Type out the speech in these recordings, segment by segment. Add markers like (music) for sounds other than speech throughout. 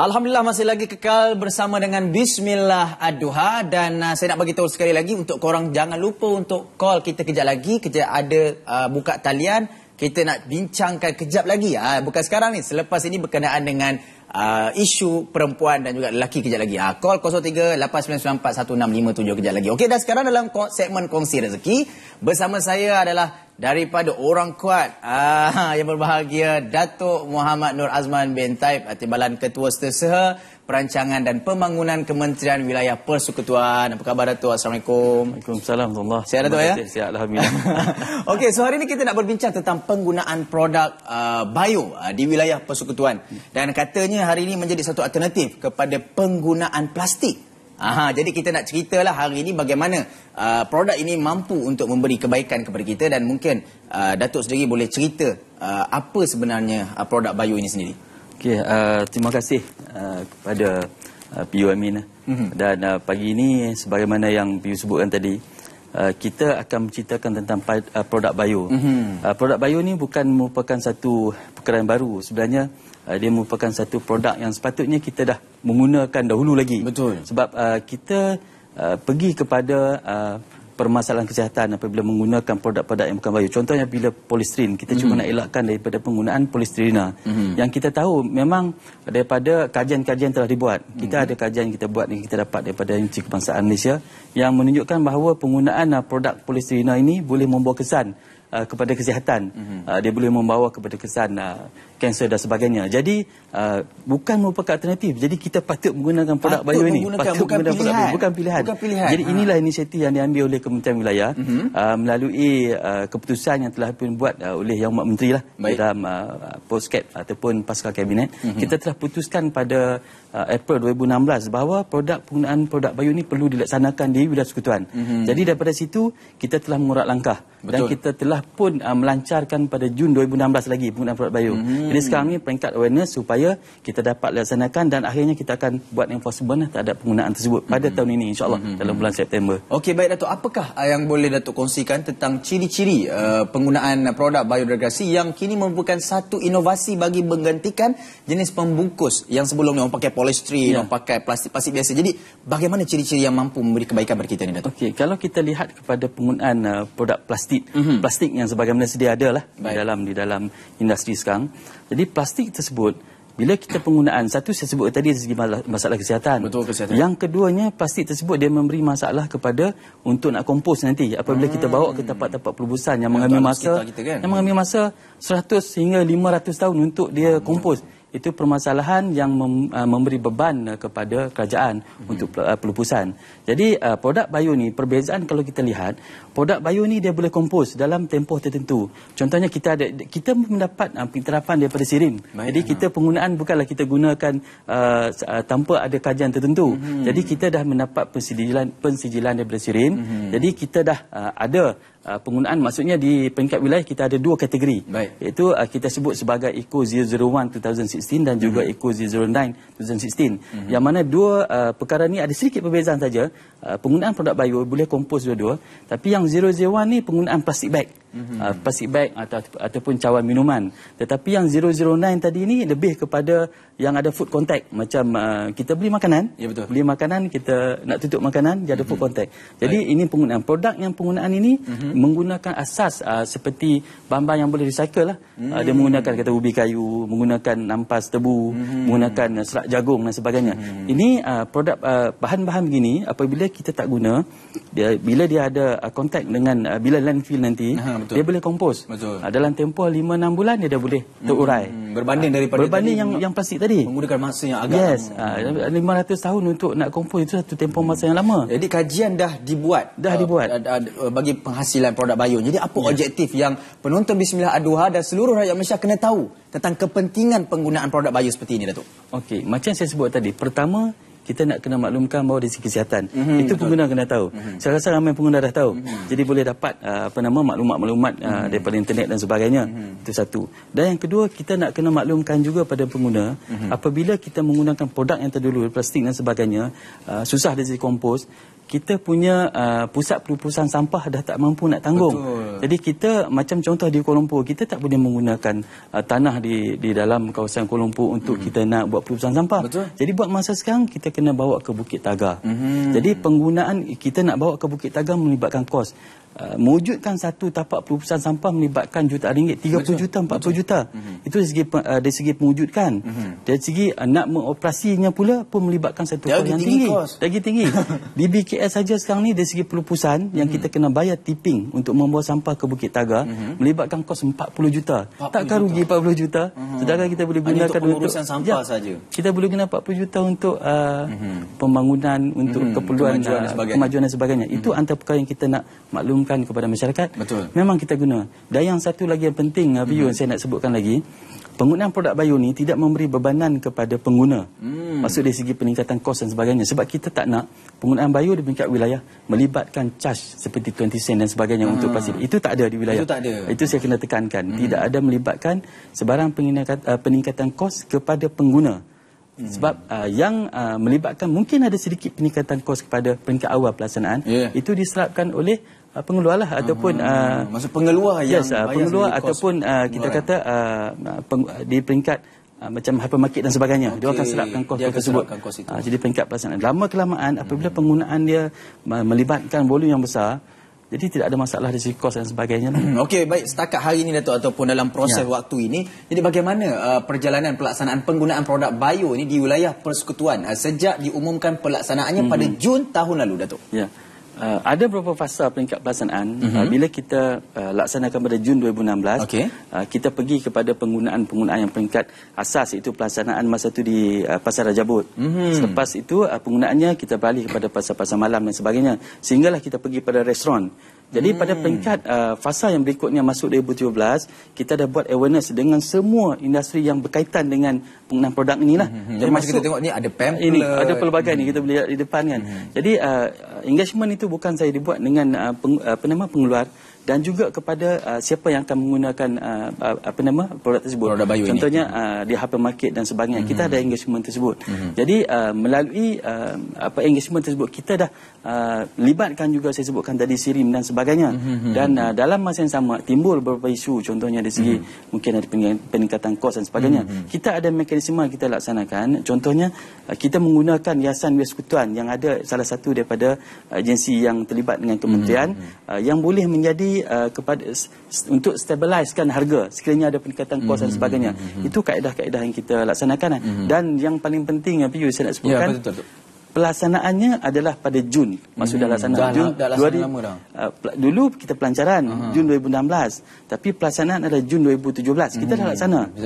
Alhamdulillah masih lagi kekal bersama dengan Bismillah Aduha dan uh, saya nak bagi tahu sekali lagi untuk korang jangan lupa untuk call kita kejap lagi kejap ada uh, buka talian kita nak bincangkan kejap lagi uh, bukan sekarang ni selepas ini berkenaan dengan uh, isu perempuan dan juga lelaki kejap lagi uh, call 03 8994 1657 kejap lagi okey dan sekarang dalam segmen kongsi rezeki bersama saya adalah daripada orang kuat ah, (laughs) yang berbahagia Datuk Muhammad Nur Azman bin Taib Timbalan Ketua Setersa Perancangan dan Pembangunan Kementerian Wilayah Persekutuan. Apa khabar Datuk? Assalamualaikum. Waalaikumsalam warahmatullahi. Sihat Datuk ya? Sihat alhamdulillah. (laughs) Okey, so hari ini kita nak berbincang tentang penggunaan produk uh, bio uh, di wilayah persekutuan dan katanya hari ini menjadi satu alternatif kepada penggunaan plastik Aha, jadi kita nak ceritalah hari ini bagaimana uh, produk ini mampu untuk memberi kebaikan kepada kita dan mungkin uh, Datuk sendiri boleh cerita uh, apa sebenarnya uh, produk Bayu ini sendiri. Okey, uh, terima kasih uh, kepada uh, PU Amin. Mm -hmm. Dan uh, pagi ini sebagaimana yang PU sebutkan tadi, Uh, kita akan menceritakan tentang uh, produk bio. Mm -hmm. uh, produk bio ni bukan merupakan satu perkara yang baru. Sebenarnya uh, dia merupakan satu produk yang sepatutnya kita dah menggunakan dahulu lagi. Betul. Sebab uh, kita uh, pergi kepada uh, permasalahan kesihatan apabila menggunakan produk-produk yang bukan bio. Contohnya bila polistrin, kita mm -hmm. cuma mhm. nak elakkan daripada penggunaan polistrina. Mm -hmm. Yang kita tahu memang daripada kajian-kajian telah dibuat. Kita mm -hmm. ada kajian kita buat yang kita dapat daripada Universiti Kebangsaan Malaysia yang menunjukkan bahawa penggunaan ah, produk polistrina ini boleh membawa kesan Uh, kepada kesihatan. Mm -hmm. uh, dia boleh membawa kepada kesan uh, kanser dan sebagainya. Jadi uh, bukan merupakan alternatif. Jadi kita patut menggunakan produk bio ini. Patut bukan menggunakan pilihan. produk bio. Bukan pilihan. Bukan pilihan. Jadi ha. inilah inisiatif yang diambil oleh Kementerian Wilayah mm -hmm. uh, melalui uh, keputusan yang telah pun buat uh, oleh Yang Mak Menteri lah, dalam uh, postcap ataupun pasca kabinet. Mm -hmm. Kita telah putuskan pada uh, April 2016 bahawa produk penggunaan produk bayu ini perlu dilaksanakan di wilayah sekutuan. Mm -hmm. Jadi daripada situ kita telah mengurat langkah Betul. dan kita telah pun uh, melancarkan pada Jun 2016 lagi penggunaan produk bayu. Mm -hmm. Jadi sekarang ini peringkat awareness supaya kita dapat laksanakan dan akhirnya kita akan buat enforcement lah terhadap penggunaan tersebut pada mm -hmm. tahun ini insyaAllah mm -hmm. dalam bulan September. Okey baik Datuk, apakah uh, yang boleh Datuk kongsikan tentang ciri-ciri uh, penggunaan produk biodegrasi yang kini merupakan satu inovasi bagi menggantikan jenis pembungkus yang sebelumnya ni orang pakai polistrin, yeah. orang pakai plastik plastik biasa. Jadi bagaimana ciri-ciri yang mampu memberi kebaikan kepada kita ni Datuk? Okey, kalau kita lihat kepada penggunaan uh, produk plastik, mm -hmm. plastik yang sebagaimana sedia ada lah di dalam di dalam industri sekarang. Jadi plastik tersebut bila kita penggunaan satu saya sebut tadi segi masalah kesihatan. Betul kesihatan. Yang keduanya plastik tersebut dia memberi masalah kepada untuk nak kompos nanti apabila hmm. kita bawa ke hmm. tempat-tempat perbusan yang mengambil masa kita kan? yang mengambil masa 100 hingga 500 tahun untuk dia kompos itu permasalahan yang mem, uh, memberi beban uh, kepada kerajaan hmm. untuk uh, pelupusan. Jadi uh, produk bio ni perbezaan kalau kita lihat produk bio ni dia boleh kompos dalam tempoh tertentu. Contohnya kita ada kita mendapat uh, penerapan daripada sirim. Baik, Jadi ya. kita penggunaan bukanlah kita gunakan uh, uh, tanpa ada kajian tertentu. Hmm. Jadi kita dah mendapat persijilan pensijilan daripada sirim. Mhm. Hmm. Jadi kita dah uh, ada Ah, penggunaan maksudnya di peringkat wilayah kita ada dua kategori Baik. iaitu uh, kita sebut sebagai eco 001 2016 dan juga mm -hmm. eco 009 2016 mm -hmm. yang mana dua uh, perkara ni ada sedikit perbezaan saja uh, penggunaan produk bio boleh kompos dua-dua tapi yang 001 ni penggunaan plastik bag mm Mm -hmm. uh, plastik bag atau, ataupun cawan minuman tetapi yang 009 tadi ini lebih kepada yang ada food contact macam uh, kita beli makanan ya, betul. beli makanan kita nak tutup makanan dia mm -hmm. food mm-hmm. contact jadi Baik. ini penggunaan produk yang penggunaan ini mm -hmm. menggunakan asas uh, seperti bahan-bahan yang boleh recycle lah. mm -hmm. uh, dia mm-hmm. menggunakan kata ubi kayu menggunakan nampas tebu mm -hmm. menggunakan uh, serak jagung dan sebagainya mm -hmm. ini uh, produk bahan-bahan uh, begini apabila kita tak guna dia, bila dia ada uh, contact dengan uh, bila landfill nanti uh -huh betul. dia boleh kompos. Betul. Uh, dalam tempoh 5 6 bulan dia dah boleh hmm, terurai. Hmm. Berbanding ah, daripada berbanding yang yang plastik tadi. Menggunakan masa yang agak yes. lama. Yes. Uh, 500 tahun untuk nak kompos itu satu tempoh hmm. masa yang lama. Jadi kajian dah dibuat. Dah uh, dibuat. Uh, bagi penghasilan produk bio. Jadi apa yes. objektif yang penonton Bismillah Aduha dan seluruh rakyat Malaysia kena tahu tentang kepentingan penggunaan produk bio seperti ini Datuk? Okey, macam saya sebut tadi, pertama kita nak kena maklumkan bahawa risiko kesihatan. Mm -hmm, itu pengguna kena tahu. Mm -hmm. Saya rasa ramai pengguna dah tahu. Mm -hmm. Jadi boleh dapat ah, apa nama maklumat-maklumat uh, mm -hmm. daripada internet dan sebagainya. Mm -hmm. Itu satu. Dan yang kedua, kita nak kena maklumkan juga pada pengguna mm -hmm. apabila kita menggunakan produk yang terdahulu plastik dan sebagainya, ah, susah dia jadi kompos, kita punya uh, pusat pelupusan sampah dah tak mampu nak tanggung. Betul. Jadi kita macam contoh di Kuala Lumpur, kita tak boleh menggunakan uh, tanah di di dalam kawasan Kuala Lumpur untuk mm -hmm. kita nak buat pelupusan sampah. Betul. Jadi buat masa sekarang, kita kena bawa ke Bukit Taga. Mm -hmm. Jadi penggunaan kita nak bawa ke Bukit Taga melibatkan kos. Uh, mewujudkan satu tapak pelupusan sampah melibatkan juta ringgit 30 betul, juta 40 betul. juta mm -hmm. itu dari segi uh, dari segi mewujudkan mm -hmm. dari segi uh, nak mengoperasinya pula pun melibatkan satu kos yang tinggi lagi tinggi BBKS (laughs) saja sekarang ni dari segi pelupusan mm -hmm. yang mhm. kita kena bayar tipping untuk membawa sampah ke Bukit Taga mm -hmm. melibatkan kos 40 juta 40 takkan juta. rugi 40 juta mm -hmm. sedangkan kita boleh ah, gunakan Hanya untuk pengurusan untuk, sampah ya, saja kita boleh guna 40 juta untuk uh, mm -hmm. pembangunan untuk mm -hmm. keperluan kemajuan dan uh, sebagainya, kemajuan dan sebagainya. Mm -hmm. itu mhm. antara perkara yang kita nak maklum umumkan kepada masyarakat Betul. memang kita guna dan yang satu lagi yang penting Abiyun mm -hmm. saya nak sebutkan lagi penggunaan produk bio ni tidak memberi bebanan kepada pengguna mm. maksud dari segi peningkatan kos dan sebagainya sebab kita tak nak penggunaan bio di peringkat wilayah melibatkan charge seperti 20 sen dan sebagainya mm. untuk plastik itu tak ada di wilayah itu, tak ada. itu saya kena tekankan mm. tidak ada melibatkan sebarang uh, peningkatan kos kepada pengguna hmm. sebab uh, yang uh, melibatkan mungkin ada sedikit peningkatan kos kepada peringkat awal pelaksanaan yeah. itu diserapkan oleh Ah, pengeluar lah ah, ataupun uh, masa pengeluar yang yes, bayar pengeluar ataupun kos kita kata uh, peng, di peringkat uh, macam hypermarket dan sebagainya okay. dia akan serapkan kos akan tersebut kos uh, jadi peringkat pelaksanaan lama kelamaan hmm. apabila penggunaan dia melibatkan volume yang besar jadi tidak ada masalah dari kos dan sebagainya. Hmm, okey, baik. Setakat hari ini, Datuk, ataupun dalam proses ya. waktu ini, jadi bagaimana uh, perjalanan pelaksanaan penggunaan produk bio ini di wilayah persekutuan uh, sejak diumumkan pelaksanaannya -hmm. pada Jun tahun lalu, Datuk? Ya. Uh, ada beberapa fasa peringkat pelaksanaan uh -huh. Mhm. uh, bila kita uh, laksanakan pada Jun 2016 okay. uh, kita pergi kepada penggunaan-penggunaan yang peringkat asas iaitu pelaksanaan masa itu di uh, Pasar Rajabut uh mhm. -huh. selepas itu uh, penggunaannya kita balik kepada pasar-pasar malam dan sebagainya sehinggalah kita pergi pada restoran jadi hmm. pada peringkat uh, fasa yang berikutnya masuk 2017, kita dah buat awareness dengan semua industri yang berkaitan dengan pengenang produk inilah. Hmm. Jadi hmm, masa hmm. kita tengok ni ada PEM ini, ada pelbagai hmm. ni kita boleh lihat di depan kan. Hmm. Jadi uh, engagement itu bukan saya dibuat dengan uh, peng, uh, apa pengeluar, dan juga kepada uh, siapa yang akan menggunakan uh, uh apa nama produk tersebut produk bio contohnya ini. Uh, di hypermarket dan sebagainya mm -hmm. kita ada hmm. engagement tersebut mm -hmm. jadi uh, melalui uh, apa engagement tersebut kita dah uh, libatkan juga saya sebutkan tadi sirim dan sebagainya mm -hmm. dan hmm. uh, dalam masa yang sama timbul beberapa isu contohnya dari segi mm -hmm. mungkin ada peningkatan kos dan sebagainya mm -hmm. kita ada mekanisme kita laksanakan contohnya uh, kita menggunakan yayasan persekutuan yang ada salah satu daripada agensi yang terlibat dengan kementerian mm -hmm. uh, yang boleh menjadi uh, kepada untuk stabilizekan harga sekiranya ada peningkatan kos mm -hmm. dan sebagainya. Mm -hmm. Itu kaedah-kaedah yang kita laksanakan mm -hmm. dan yang paling penting apa eh, you saya nak ya, sebutkan. Ya, betul -betul pelaksanaannya adalah pada Jun maksud hmm, dah laksana dah, Jun dah, laksana 2000, lama dah. Uh, dulu kita pelancaran uh-huh. Jun 2016 tapi pelaksanaan adalah Jun 2017 kita, hmm, dah, laksana. kita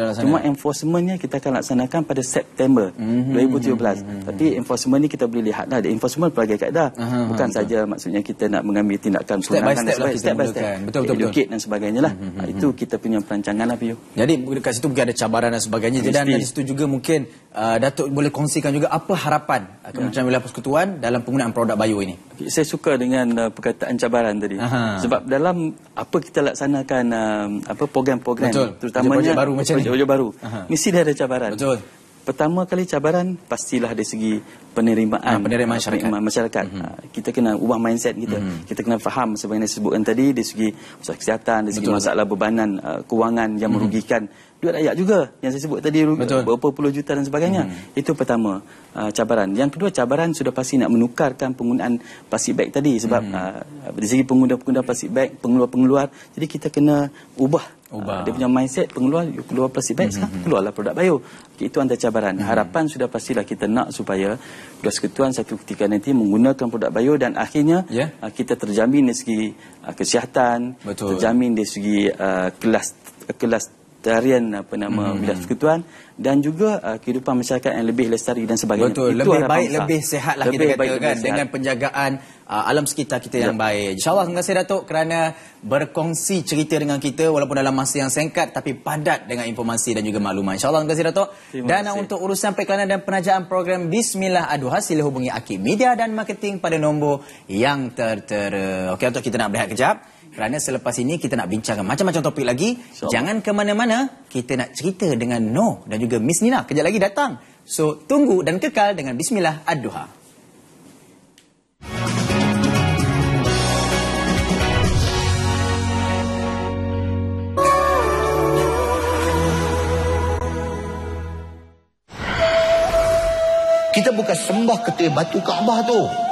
dah laksana cuma enforcementnya kita akan laksanakan pada September hmm, 2017 hmm, hmm, hmm, hmm, tapi enforcement ni kita boleh lihat dah enforcement pelbagai kaedah uh-huh, bukan betul. saja maksudnya kita nak mengambil tindakan step by step lah step by step betul betul betul dan sebagainya lah hmm, uh, itu kita punya perancangan lah Piyo jadi dekat situ mungkin ada cabaran dan sebagainya dan dari situ juga mungkin uh, Datuk boleh kongsikan juga apa harapan uh, hmm. Kementerian Wilayah Persekutuan dalam penggunaan produk bio ini? Okay, saya suka dengan uh, perkataan cabaran tadi. Aha. Sebab dalam apa kita laksanakan uh, apa program-program terutamanya projek baru macam baru. Mesti dia ada cabaran. Betul. Pertama kali cabaran pastilah dari segi penerimaan, ha, penerimaan masyarakat. Penerimaan masyarakat. Mm -hmm. Ah, kita kena ubah mindset kita. Mm -hmm. Kita kena faham sebagaimana disebutkan tadi dari segi kesihatan, dari segi Betul. masalah bebanan uh, kewangan yang mm -hmm. merugikan Dua rakyat juga yang saya sebut tadi berapa puluh juta dan sebagainya hmm. itu pertama uh, cabaran yang kedua cabaran sudah pasti nak menukarkan penggunaan plastik bag tadi sebab hmm. uh, dari segi pengguna-pengguna plastik bag pengeluar-pengeluar jadi kita kena ubah Ubah. Uh, dia punya mindset pengeluar keluar plastik bag -hmm. sekarang hmm, hmm. keluarlah produk bio. Itu antara cabaran. -hmm. Harapan sudah pastilah kita nak supaya Dua Seketuan satu ketika nanti menggunakan produk bio dan akhirnya yeah. Uh, kita terjamin dari segi uh, kesihatan, Betul. terjamin dari segi uh, kelas kelas tarian apa nama hmm. wilayah persekutuan dan juga uh, kehidupan masyarakat yang lebih lestari dan sebagainya. Betul. Itu lebih baik, usah. lebih sehat lah kita kata kan dengan penjagaan uh, alam sekitar kita ya. yang baik. InsyaAllah, terima kasih Datuk kerana berkongsi cerita dengan kita walaupun dalam masa yang singkat tapi padat dengan informasi dan juga maklumat. InsyaAllah, terima kasih Datuk. Dan kasih. untuk urusan periklanan dan penajaan program Bismillah Aduha sila hubungi Akim Media dan Marketing pada nombor yang tertera. Okey, untuk kita nak berehat kejap. Kerana selepas ini kita nak bincangkan macam-macam topik lagi. So, Jangan ke mana-mana. Kita nak cerita dengan No dan juga Miss Nina. Kejap lagi datang. So, tunggu dan kekal dengan Bismillah Ad-Duha. Kita bukan sembah ketua batu Kaabah tu.